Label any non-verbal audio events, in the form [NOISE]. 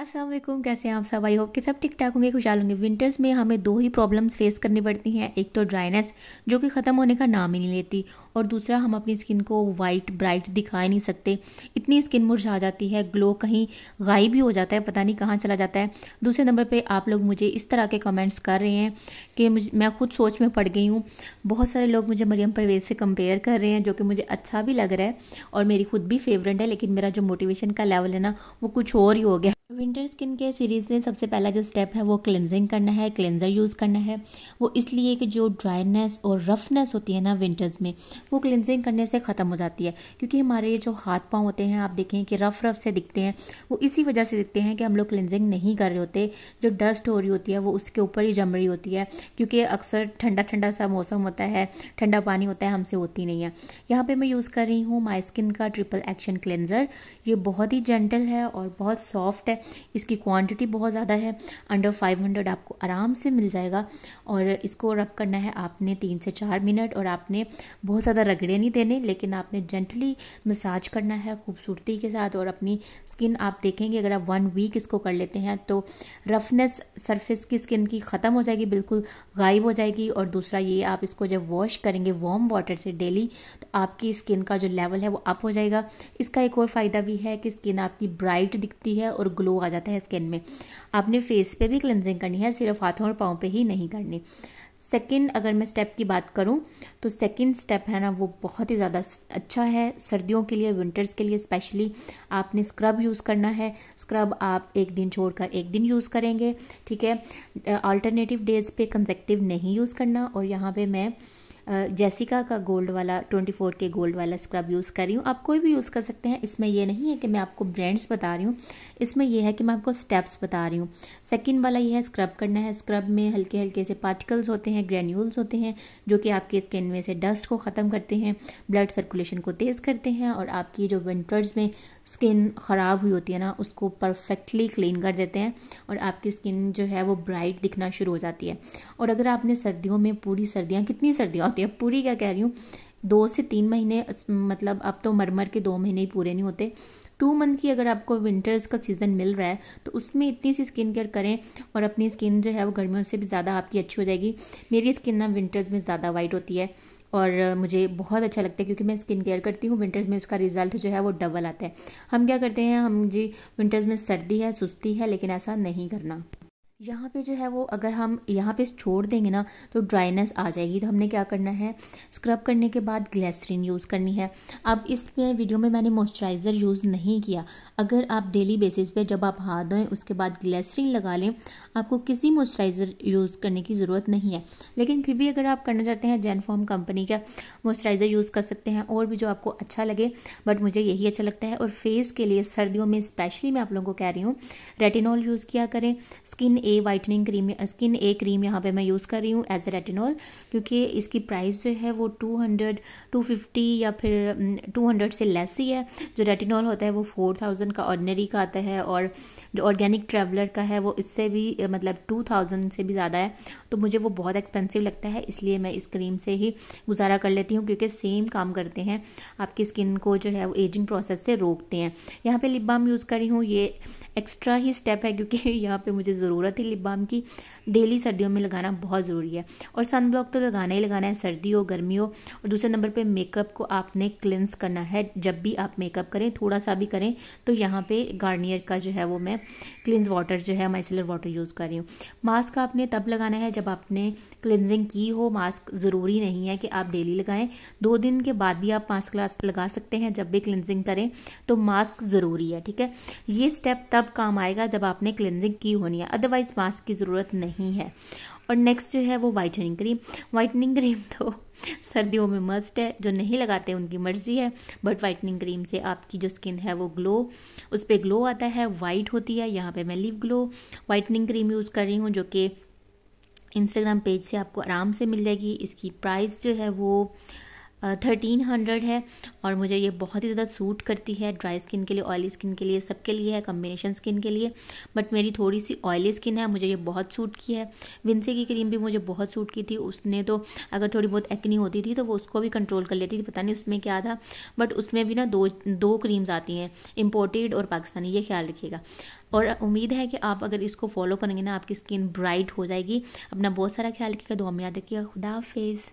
असलम कैसे हैं आप सब आई होप के सब ठीक ठाक होंगे खुशहाल होंगे विंटर्स में हमें दो ही प्रॉब्लम्स फेस करनी पड़ती हैं एक तो ड्राइनेस जो कि ख़त्म होने का नाम ही नहीं लेती और दूसरा हम अपनी स्किन को वाइट ब्राइट दिखा ही नहीं सकते इतनी स्किन मुरझा जाती है ग्लो कहीं गायब भी हो जाता है पता नहीं कहाँ चला जाता है दूसरे नंबर पर आप लोग मुझे इस तरह के कमेंट्स कर रहे हैं कि मैं खुद सोच में पड़ गई हूँ बहुत सारे लोग मुझे मरियम परवेज से कंपेयर कर रहे हैं जो कि मुझे अच्छा भी लग रहा है और मेरी खुद भी फेवरेट है लेकिन मेरा जो मोटिवेशन का लेवल है ना वो कुछ और ही हो गया विंटर स्किन के सीरीज़ में सबसे पहला जो स्टेप है वो क्लिनजिंग करना है क्लिनजर यूज़ करना है वो इसलिए कि जो ड्राइनेस और रफनेस होती है ना विंटर्स में वो क्लिनजिंग करने से ख़त्म हो जाती है क्योंकि हमारे ये जो हाथ पाँव होते हैं आप देखें कि रफ़ रफ़ से दिखते हैं वो इसी वजह से दिखते हैं कि हम लोग क्लिनजिंग नहीं कर रहे होते जो डस्ट हो रही होती है वो उसके ऊपर ही जम रही होती है क्योंकि अक्सर ठंडा ठंडा सा मौसम होता है ठंडा पानी होता है हमसे होती नहीं है यहाँ पर मैं यूज़ कर रही हूँ माई स्किन का ट्रिपल एक्शन क्लिनजर ये बहुत ही जेंटल है और बहुत सॉफ्ट है इसकी क्वांटिटी बहुत ज़्यादा है अंडर 500 आपको आराम से मिल जाएगा और इसको रब करना है आपने तीन से चार मिनट और आपने बहुत ज़्यादा रगड़े नहीं देने लेकिन आपने जेंटली मसाज करना है खूबसूरती के साथ और अपनी स्किन आप देखेंगे अगर आप वन वीक इसको कर लेते हैं तो रफनेस सरफेस की स्किन की ख़त्म हो जाएगी बिल्कुल गायब हो जाएगी और दूसरा ये आप इसको जब वॉश करेंगे वार्म वाटर से डेली तो आपकी स्किन का जो लेवल है वो अप हो जाएगा इसका एक और फ़ायदा भी है कि स्किन आपकी ब्राइट दिखती है और ग्लो आ जाता है स्किन में आपने फेस पे भी क्लेंजिंग करनी है सिर्फ हाथों और पाँव पे ही नहीं करनी सेकेंड अगर मैं स्टेप की बात करूँ तो सेकेंड स्टेप है ना वो बहुत ही ज़्यादा अच्छा है सर्दियों के लिए विंटर्स के लिए स्पेशली आपने स्क्रब यूज़ करना है स्क्रब आप एक दिन छोड़कर एक दिन यूज़ करेंगे ठीक है अल्टरनेटिव डेज़ पे कंजेक्टिव नहीं यूज़ करना और यहाँ पे मैं जेसिका का गोल्ड वाला 24 के गोल्ड वाला स्क्रब यूज़ कर रही हूँ आप कोई भी यूज़ कर सकते हैं इसमें यह नहीं है कि मैं आपको ब्रांड्स बता रही हूँ इसमें यह है कि मैं आपको स्टेप्स बता रही हूँ सेकेंड वाला यह है स्क्रब करना है स्क्रब में हल्के हल्के से पार्टिकल्स होते हैं ग्रैन्यूल्स होते हैं जो कि आपके स्किन में से डस्ट को ख़त्म करते हैं ब्लड सर्कुलेशन को तेज़ करते हैं और आपकी जो विंटर्स में स्किन ख़राब हुई होती है ना उसको परफेक्टली क्लीन कर देते हैं और आपकी स्किन जो है वो ब्राइट दिखना शुरू हो जाती है और अगर आपने सर्दियों में पूरी सर्दियाँ कितनी सर्दियाँ होती हैं पूरी क्या कह रही हूँ दो से तीन महीने मतलब अब तो मरमर के दो महीने ही पूरे नहीं होते टू मंथ की अगर आपको विंटर्स का सीज़न मिल रहा है तो उसमें इतनी सी स्किन केयर करें और अपनी स्किन जो है वो गर्मियों से भी ज़्यादा आपकी अच्छी हो जाएगी मेरी स्किन ना विंटर्स में ज़्यादा वाइट होती है और मुझे बहुत अच्छा लगता है क्योंकि मैं स्किन केयर करती हूँ विंटर्स में उसका रिजल्ट जो है वो डबल आता है हम क्या करते हैं हम जी विंटर्स में सर्दी है सुस्ती है लेकिन ऐसा नहीं करना यहाँ पे जो है वो अगर हम यहाँ पे छोड़ देंगे ना तो ड्राइनेस आ जाएगी तो हमने क्या करना है स्क्रब करने के बाद ग्लैसरीन यूज़ करनी है अब इसमें वीडियो में मैंने मॉइस्चराइज़र यूज़ नहीं किया अगर आप डेली बेसिस पे जब आप हाथ धोएं उसके बाद ग्लैसरीन लगा लें आपको किसी मॉइस्चराइज़र यूज़ करने की ज़रूरत नहीं है लेकिन फिर भी अगर आप करना चाहते हैं जैनफॉर्म कंपनी का मॉइस्चराइज़र यूज़ कर सकते हैं और भी जो आपको अच्छा लगे बट मुझे यही अच्छा लगता है और फेस के लिए सर्दियों में स्पेशली मैं आप लोगों को कह रही हूँ रेटिनॉल यूज़ किया करें skin A whitening cream skin A cream यहाँ पे मैं यूज़ कर रही हूँ एज ए रेटिनॉल क्योंकि इसकी प्राइस जो है वो टू हंड्रेड टू फिफ्टी या फिर टू हंड्रेड से लेस ही है जो रेटिनॉल होता है वो फोर थाउजेंड का ऑर्डनरी का आता है और जो ऑर्गेनिक ट्रेवलर का है वो इससे भी मतलब टू थाउजेंड से भी ज़्यादा है तो मुझे वो बहुत एक्सपेंसिव लगता है इसलिए मैं इस क्रीम से ही गुजारा कर लेती हूँ क्योंकि सेम काम करते हैं आपकी स्किन को जो है वो एजिंग प्रोसेस से रोकते हैं यहाँ पे लिप बाम यूज़ कर रही हूँ ये एक्स्ट्रा ही स्टेप है क्योंकि [LAUGHS] यहाँ पे मुझे ज़रूरत बहुत ही लिप बाम की डेली सर्दियों में लगाना बहुत ज़रूरी है और सनब्लॉक तो लगाना ही लगाना है सर्दी हो गर्मी हो और दूसरे नंबर पर मेकअप को आपने क्लेंस करना है जब भी आप मेकअप करें थोड़ा सा भी करें तो यहाँ पर गार्नियर का जो है वो मैं क्लिनस वाटर जो है माइसिलर वाटर यूज़ कर रही हूँ मास्क आपने तब लगाना है जब आपने क्लिनजिंग की हो मास्क ज़रूरी नहीं है कि आप डेली लगाएं दो दिन के बाद भी आप मास्क लगा सकते हैं जब भी क्लिनजिंग करें तो मास्क ज़रूरी है ठीक है ये स्टेप तब काम आएगा जब आपने क्लिनजिंग की होनी है अदरवाइज़ मास्क की ज़रूरत नहीं नहीं है और नेक्स्ट जो है वो वाइटनिंग क्रीम वाइटनिंग क्रीम तो सर्दियों में मस्ट है जो नहीं लगाते उनकी मर्ज़ी है बट वाइटनिंग क्रीम से आपकी जो स्किन है वो ग्लो उस पर ग्लो आता है वाइट होती है यहाँ पे मैं lip glow whitening cream use कर रही हूँ जो कि इंस्टाग्राम पेज से आपको आराम से मिल जाएगी इसकी प्राइस जो है वो थर्टीन हंड्रेड है और मुझे ये बहुत ही ज़्यादा सूट करती है ड्राई स्किन के लिए ऑयली स्किन के लिए सबके लिए है कम्बिनेशन स्किन के लिए बट मेरी थोड़ी सी ऑयली स्किन है मुझे ये बहुत सूट की है विंसे की क्रीम भी मुझे बहुत सूट की थी उसने तो अगर थोड़ी बहुत एक्नी होती थी तो वो उसको भी कंट्रोल कर लेती थी पता नहीं उसमें क्या था बट उसमें भी ना दो दो क्रीम्स आती हैं इम्पोर्टेड और पाकिस्तानी ये ख्याल रखिएगा और उम्मीद है कि आप अगर इसको फॉलो करेंगे ना आपकी स्किन ब्राइट हो जाएगी अपना बहुत सारा ख्याल रखिएगा दो हम याद रखिएगा खुदा हाफिज़